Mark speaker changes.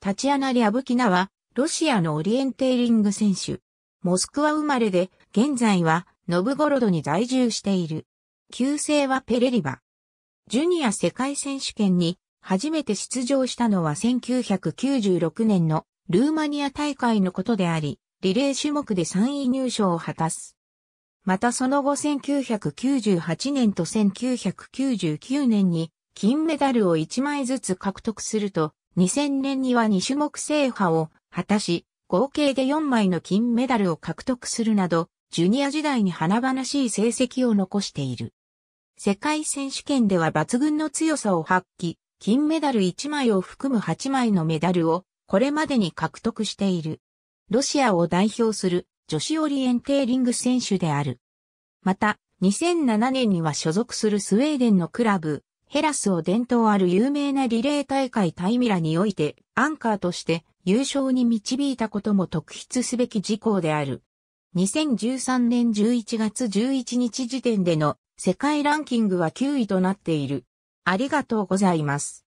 Speaker 1: タチアナ・リャブキナは、ロシアのオリエンテーリング選手。モスクワ生まれで、現在は、ノブゴロドに在住している。旧姓はペレリバ。ジュニア世界選手権に、初めて出場したのは1996年のルーマニア大会のことであり、リレー種目で3位入賞を果たす。またその後1998年と1999年に金メダルを1枚ずつ獲得すると、2000年には2種目制覇を果たし、合計で4枚の金メダルを獲得するなど、ジュニア時代に華々しい成績を残している。世界選手権では抜群の強さを発揮、金メダル1枚を含む8枚のメダルをこれまでに獲得している。ロシアを代表する女子オリエンテーリング選手である。また、2007年には所属するスウェーデンのクラブ、ヘラスを伝統ある有名なリレー大会タイミラにおいて、アンカーとして優勝に導いたことも特筆すべき事項である。2013年11月11日時点での世界ランキングは9位となっている。ありがとうございます。